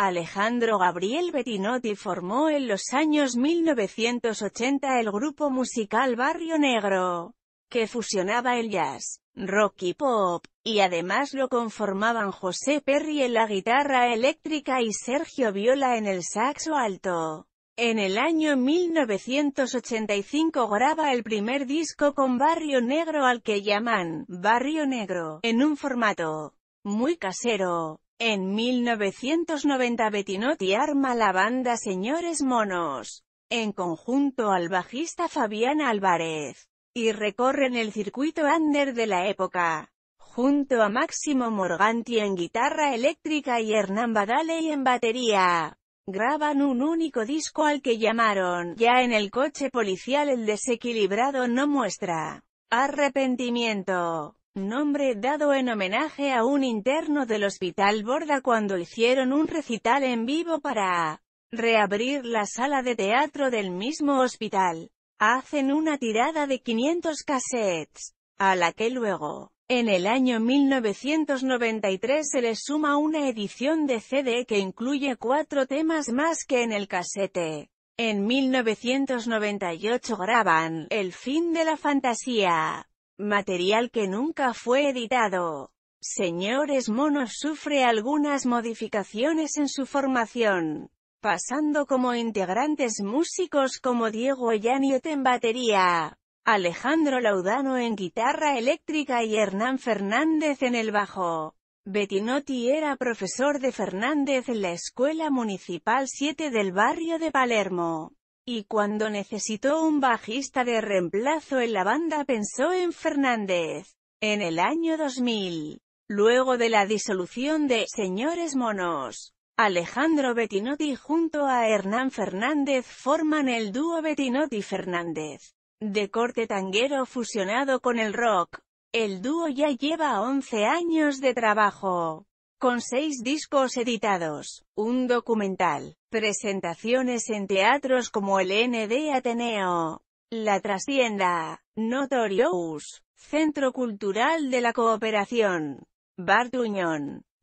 Alejandro Gabriel Bettinotti formó en los años 1980 el grupo musical Barrio Negro, que fusionaba el jazz, rock y pop, y además lo conformaban José Perry en la guitarra eléctrica y Sergio Viola en el saxo alto. En el año 1985 graba el primer disco con Barrio Negro al que llaman Barrio Negro, en un formato muy casero, en 1990 Bettinotti arma la banda Señores Monos, en conjunto al bajista Fabián Álvarez, y recorren el circuito under de la época, junto a Máximo Morganti en guitarra eléctrica y Hernán Badale en batería. Graban un único disco al que llamaron, ya en el coche policial el desequilibrado no muestra arrepentimiento nombre dado en homenaje a un interno del Hospital Borda cuando hicieron un recital en vivo para reabrir la sala de teatro del mismo hospital. Hacen una tirada de 500 cassettes, a la que luego, en el año 1993 se les suma una edición de CD que incluye cuatro temas más que en el casete. En 1998 graban El fin de la fantasía, Material que nunca fue editado. Señores Monos sufre algunas modificaciones en su formación, pasando como integrantes músicos como Diego Yaniot en batería, Alejandro Laudano en guitarra eléctrica y Hernán Fernández en el bajo. Bettinotti era profesor de Fernández en la Escuela Municipal 7 del barrio de Palermo. Y cuando necesitó un bajista de reemplazo en la banda pensó en Fernández. En el año 2000, luego de la disolución de Señores Monos, Alejandro Bettinotti junto a Hernán Fernández forman el dúo Bettinotti-Fernández. De corte tanguero fusionado con el rock, el dúo ya lleva 11 años de trabajo con seis discos editados, un documental, presentaciones en teatros como el ND Ateneo, La Trastienda, Notorious, Centro Cultural de la Cooperación, Bar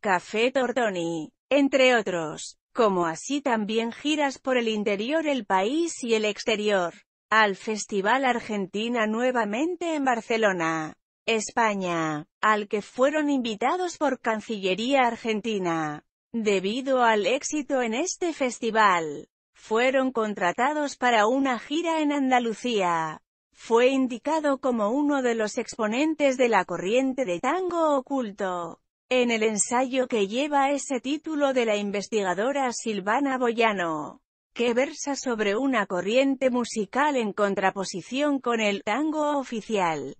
Café Tortoni, entre otros, como así también giras por el interior el país y el exterior, al Festival Argentina nuevamente en Barcelona. España, al que fueron invitados por Cancillería Argentina. Debido al éxito en este festival, fueron contratados para una gira en Andalucía. Fue indicado como uno de los exponentes de la corriente de tango oculto. En el ensayo que lleva ese título de la investigadora Silvana Boyano, que versa sobre una corriente musical en contraposición con el tango oficial,